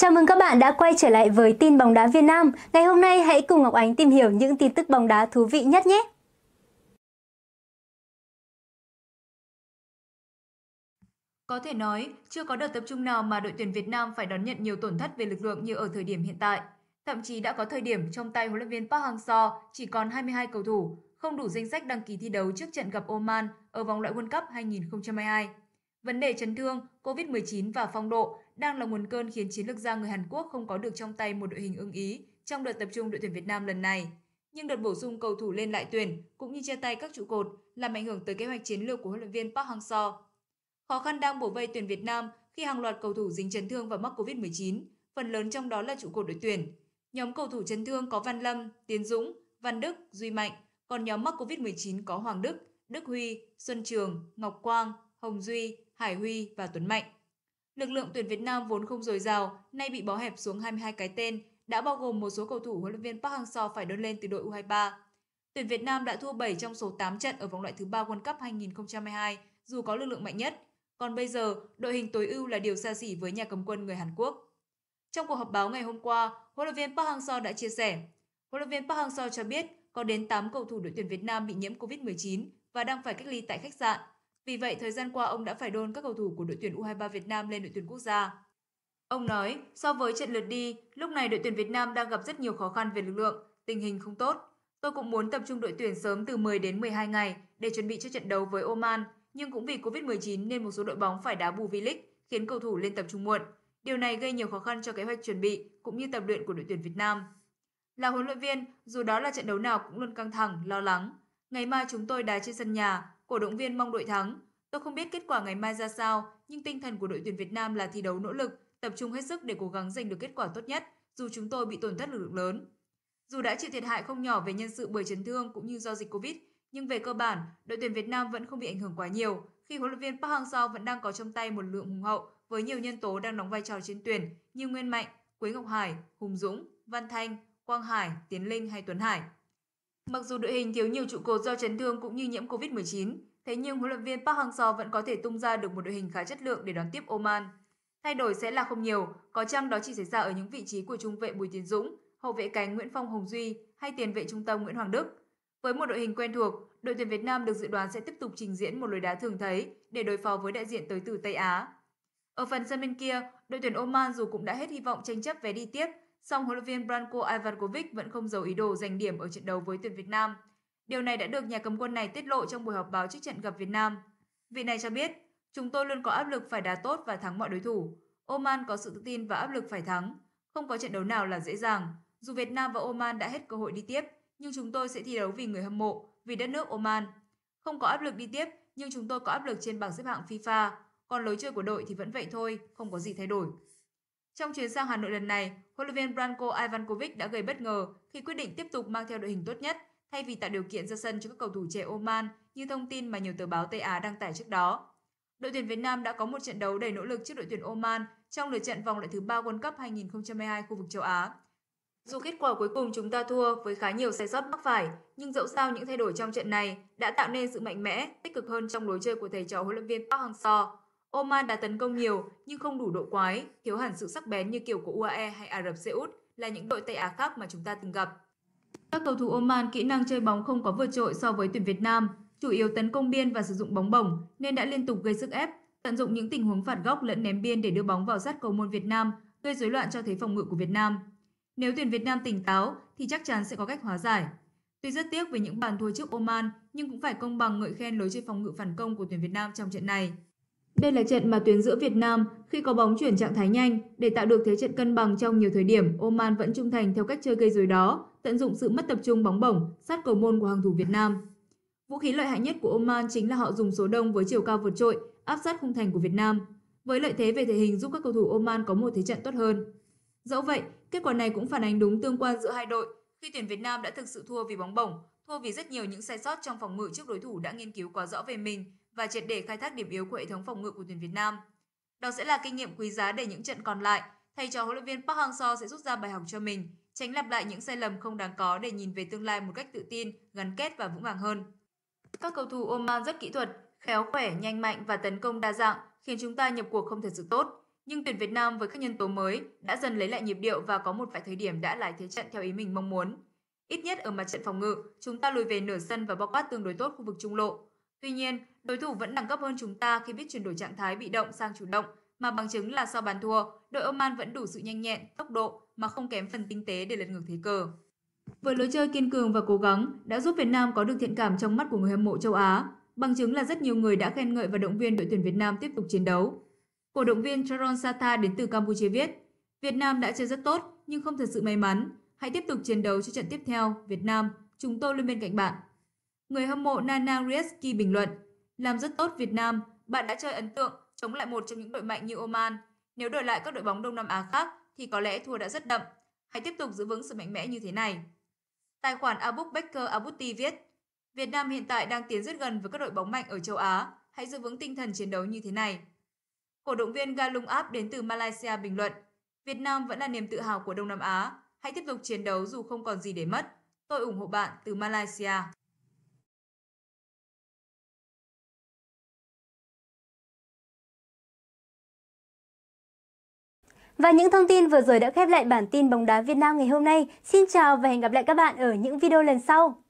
Chào mừng các bạn đã quay trở lại với tin bóng đá Việt Nam. Ngày hôm nay hãy cùng Ngọc Ánh tìm hiểu những tin tức bóng đá thú vị nhất nhé. Có thể nói, chưa có đợt tập trung nào mà đội tuyển Việt Nam phải đón nhận nhiều tổn thất về lực lượng như ở thời điểm hiện tại. Thậm chí đã có thời điểm trong tay huấn luyện viên Park Hang-seo chỉ còn 22 cầu thủ, không đủ danh sách đăng ký thi đấu trước trận gặp Oman ở vòng loại World Cup 2022. Vấn đề chấn thương, COVID-19 và phong độ đang là nguồn cơn khiến chiến lược gia người Hàn Quốc không có được trong tay một đội hình ưng ý trong đợt tập trung đội tuyển Việt Nam lần này. Nhưng đợt bổ sung cầu thủ lên lại tuyển cũng như chia tay các trụ cột làm ảnh hưởng tới kế hoạch chiến lược của huấn luyện viên Park Hang-seo. Khó khăn đang bổ vây tuyển Việt Nam khi hàng loạt cầu thủ dính chấn thương và mắc COVID-19, phần lớn trong đó là trụ cột đội tuyển. Nhóm cầu thủ chấn thương có Văn Lâm, Tiến Dũng, Văn Đức, Duy Mạnh, còn nhóm mắc COVID-19 có Hoàng Đức, Đức Huy, Xuân Trường, Ngọc Quang, Hồng Duy, Hải Huy và Tuấn Mạnh. Lực lượng tuyển Việt Nam vốn không dồi dào, nay bị bó hẹp xuống 22 cái tên, đã bao gồm một số cầu thủ huấn luyện viên Park Hang-seo phải đơn lên từ đội U23. Tuyển Việt Nam đã thua 7 trong số 8 trận ở vòng loại thứ 3 World Cup 2022 dù có lực lượng mạnh nhất. Còn bây giờ, đội hình tối ưu là điều xa xỉ với nhà cầm quân người Hàn Quốc. Trong cuộc họp báo ngày hôm qua, huấn luyện viên Park Hang-seo đã chia sẻ. Huấn luyện viên Park Hang-seo cho biết có đến 8 cầu thủ đội tuyển Việt Nam bị nhiễm COVID-19 và đang phải cách ly tại khách sạn. Vì vậy, thời gian qua ông đã phải đôn các cầu thủ của đội tuyển U23 Việt Nam lên đội tuyển quốc gia. Ông nói, so với trận lượt đi, lúc này đội tuyển Việt Nam đang gặp rất nhiều khó khăn về lực lượng, tình hình không tốt. Tôi cũng muốn tập trung đội tuyển sớm từ 10 đến 12 ngày để chuẩn bị cho trận đấu với Oman, nhưng cũng vì Covid-19 nên một số đội bóng phải đá bù V-League, khiến cầu thủ lên tập trung muộn. Điều này gây nhiều khó khăn cho kế hoạch chuẩn bị cũng như tập luyện của đội tuyển Việt Nam. Là huấn luyện viên, dù đó là trận đấu nào cũng luôn căng thẳng, lo lắng. Ngày mai chúng tôi đá trên sân nhà, cổ động viên mong đội thắng. Tôi không biết kết quả ngày mai ra sao, nhưng tinh thần của đội tuyển Việt Nam là thi đấu nỗ lực, tập trung hết sức để cố gắng giành được kết quả tốt nhất, dù chúng tôi bị tổn thất lực lượng lớn. Dù đã chịu thiệt hại không nhỏ về nhân sự bởi chấn thương cũng như do dịch Covid, nhưng về cơ bản, đội tuyển Việt Nam vẫn không bị ảnh hưởng quá nhiều, khi huấn luyện viên Park Hang-seo vẫn đang có trong tay một lượng hùng hậu với nhiều nhân tố đang đóng vai trò trên tuyển như Nguyên Mạnh, Quế Ngọc Hải, Hùng Dũng, Văn Thanh, Quang Hải, Tiến Linh hay Tuấn Hải. Mặc dù đội hình thiếu nhiều trụ cột do chấn thương cũng như nhiễm Covid-19, thế nhưng huấn luyện viên Park Hang-seo vẫn có thể tung ra được một đội hình khá chất lượng để đón tiếp Oman. Thay đổi sẽ là không nhiều, có chăng đó chỉ xảy ra ở những vị trí của trung vệ Bùi Tiến Dũng, hậu vệ cánh Nguyễn Phong Hồng Duy hay tiền vệ trung tâm Nguyễn Hoàng Đức. Với một đội hình quen thuộc, đội tuyển Việt Nam được dự đoán sẽ tiếp tục trình diễn một lối đá thường thấy để đối phó với đại diện tới từ Tây Á. Ở phần sân bên kia, đội tuyển Oman dù cũng đã hết hy vọng tranh chấp vé đi tiếp, song huấn luyện viên Branko Ivankovic vẫn không giấu ý đồ giành điểm ở trận đấu với tuyển Việt Nam. Điều này đã được nhà cầm quân này tiết lộ trong buổi họp báo trước trận gặp Việt Nam. Vị này cho biết, chúng tôi luôn có áp lực phải đá tốt và thắng mọi đối thủ. Oman có sự tự tin và áp lực phải thắng. Không có trận đấu nào là dễ dàng. Dù Việt Nam và Oman đã hết cơ hội đi tiếp, nhưng chúng tôi sẽ thi đấu vì người hâm mộ, vì đất nước Oman. Không có áp lực đi tiếp, nhưng chúng tôi có áp lực trên bảng xếp hạng FIFA. Còn lối chơi của đội thì vẫn vậy thôi, không có gì thay đổi. Trong chuyến sang Hà Nội lần này, huấn luyện viên Branko Ivankovic đã gây bất ngờ khi quyết định tiếp tục mang theo đội hình tốt nhất thay vì tạo điều kiện ra sân cho các cầu thủ trẻ Oman như thông tin mà nhiều tờ báo Tây Á đăng tải trước đó. Đội tuyển Việt Nam đã có một trận đấu đầy nỗ lực trước đội tuyển Oman trong lượt trận vòng loại thứ ba World Cup 2022 khu vực châu Á. Dù kết quả cuối cùng chúng ta thua với khá nhiều sai sót mắc phải, nhưng dẫu sao những thay đổi trong trận này đã tạo nên sự mạnh mẽ, tích cực hơn trong lối chơi của thầy trò huấn luyện viên Park Hang-seo. Oman đã tấn công nhiều nhưng không đủ độ quái, thiếu hẳn sự sắc bén như kiểu của UAE hay Ả Rập Xê Út là những đội Tây Á khác mà chúng ta từng gặp. Các cầu thủ Oman kỹ năng chơi bóng không có vượt trội so với tuyển Việt Nam, chủ yếu tấn công biên và sử dụng bóng bổng nên đã liên tục gây sức ép, tận dụng những tình huống phạt góc lẫn ném biên để đưa bóng vào sát cầu môn Việt Nam, gây rối loạn cho thế phòng ngự của Việt Nam. Nếu tuyển Việt Nam tỉnh táo thì chắc chắn sẽ có cách hóa giải. Tuy rất tiếc về những bàn thua trước Oman nhưng cũng phải công bằng ngợi khen lối chơi phòng ngự phản công của tuyển Việt Nam trong trận này. Đây là trận mà tuyến giữa Việt Nam khi có bóng chuyển trạng thái nhanh để tạo được thế trận cân bằng trong nhiều thời điểm, Oman vẫn trung thành theo cách chơi gây rối đó, tận dụng sự mất tập trung bóng bổng sát cầu môn của hàng thủ Việt Nam. Vũ khí lợi hại nhất của Oman chính là họ dùng số đông với chiều cao vượt trội, áp sát khung thành của Việt Nam, với lợi thế về thể hình giúp các cầu thủ Oman có một thế trận tốt hơn. Dẫu vậy, kết quả này cũng phản ánh đúng tương quan giữa hai đội khi tuyển Việt Nam đã thực sự thua vì bóng bổng, thua vì rất nhiều những sai sót trong phòng ngự trước đối thủ đã nghiên cứu quá rõ về mình và triệt để khai thác điểm yếu của hệ thống phòng ngự của tuyển Việt Nam. Đó sẽ là kinh nghiệm quý giá để những trận còn lại, thầy trò huấn luyện viên Park Hang-seo sẽ rút ra bài học cho mình, tránh lặp lại những sai lầm không đáng có để nhìn về tương lai một cách tự tin, gắn kết và vững vàng hơn. Các cầu thủ Oman rất kỹ thuật, khéo khỏe, nhanh mạnh và tấn công đa dạng, khiến chúng ta nhập cuộc không thật sự tốt. Nhưng tuyển Việt Nam với các nhân tố mới đã dần lấy lại nhịp điệu và có một vài thời điểm đã lái thế trận theo ý mình mong muốn. Ít nhất ở mặt trận phòng ngự, chúng ta lùi về nửa sân và bao quát tương đối tốt khu vực trung lộ, Tuy nhiên, đối thủ vẫn đẳng cấp hơn chúng ta khi biết chuyển đổi trạng thái bị động sang chủ động, mà bằng chứng là sau bàn thua, đội Oman vẫn đủ sự nhanh nhẹn, tốc độ mà không kém phần tinh tế để lật ngược thế cờ. Với lối chơi kiên cường và cố gắng đã giúp Việt Nam có được thiện cảm trong mắt của người hâm mộ châu Á, bằng chứng là rất nhiều người đã khen ngợi và động viên đội tuyển Việt Nam tiếp tục chiến đấu. Cổ động viên Charon Sata đến từ Campuchia viết, Việt Nam đã chơi rất tốt nhưng không thật sự may mắn. Hãy tiếp tục chiến đấu cho trận tiếp theo, Việt Nam, chúng tôi luôn bên cạnh bạn, Người hâm mộ Nana Rieski bình luận, làm rất tốt Việt Nam, bạn đã chơi ấn tượng, chống lại một trong những đội mạnh như Oman. Nếu đổi lại các đội bóng Đông Nam Á khác thì có lẽ thua đã rất đậm. Hãy tiếp tục giữ vững sự mạnh mẽ như thế này. Tài khoản Abu Baker Abuti viết, Việt Nam hiện tại đang tiến rất gần với các đội bóng mạnh ở châu Á, hãy giữ vững tinh thần chiến đấu như thế này. Cổ động viên Galung Ap đến từ Malaysia bình luận, Việt Nam vẫn là niềm tự hào của Đông Nam Á, hãy tiếp tục chiến đấu dù không còn gì để mất. Tôi ủng hộ bạn từ Malaysia. Và những thông tin vừa rồi đã khép lại bản tin bóng đá Việt Nam ngày hôm nay. Xin chào và hẹn gặp lại các bạn ở những video lần sau.